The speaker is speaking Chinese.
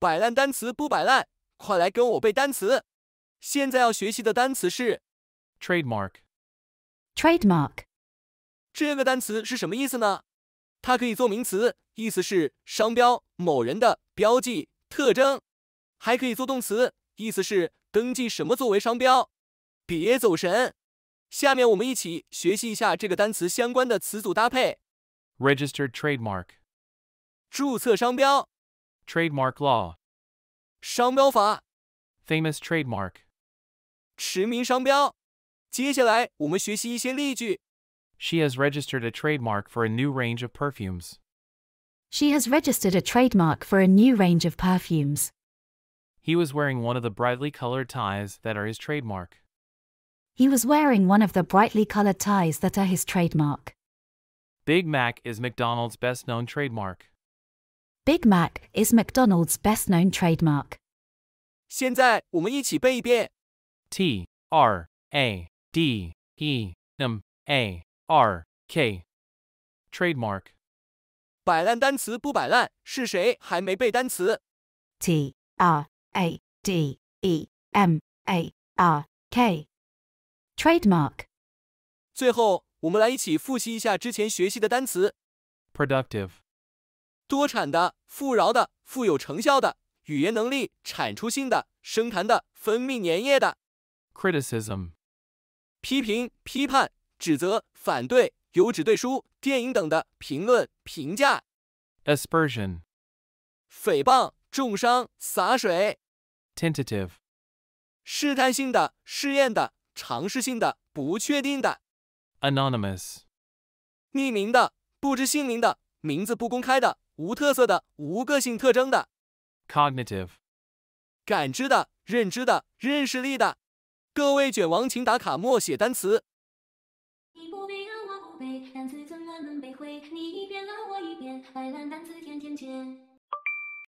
摆烂单词不摆烂，快来跟我背单词！现在要学习的单词是 trademark。trademark 这个单词是什么意思呢？它可以做名词，意思是商标、某人的标记、特征；还可以做动词，意思是登记什么作为商标。别走神，下面我们一起学习一下这个单词相关的词组搭配。registered trademark 注册商标。Trademark law. Famous trademark. She has registered a trademark for a new range of perfumes. She has registered a trademark for a new range of perfumes. He was wearing one of the brightly colored ties that are his trademark. He was wearing one of the brightly colored ties that are his trademark. Big Mac is McDonald's best known trademark. Big Mac is McDonald's best-known trademark. 现在我们一起背一遍。T R A D E M A R K trademark。摆烂单词不摆烂，是谁还没背单词？T R A D E M A R K trademark。最后，我们来一起复习一下之前学习的单词。Productive。多产的、富饶的、富有成效的；语言能力产出性的、生痰的、分泌粘液的。Criticism，批评、批判、指责、反对，有指对书、电影等的评论、评价。Aspersion，诽谤、重伤、洒水。Tentative，试探性的、试验的、尝试性的、不确定的。Anonymous，匿名的、不知姓名的、名字不公开的。无特色的、无个性特征的，cognitive，感知的、认知的、认识力的。各位卷王，请打卡默写单词。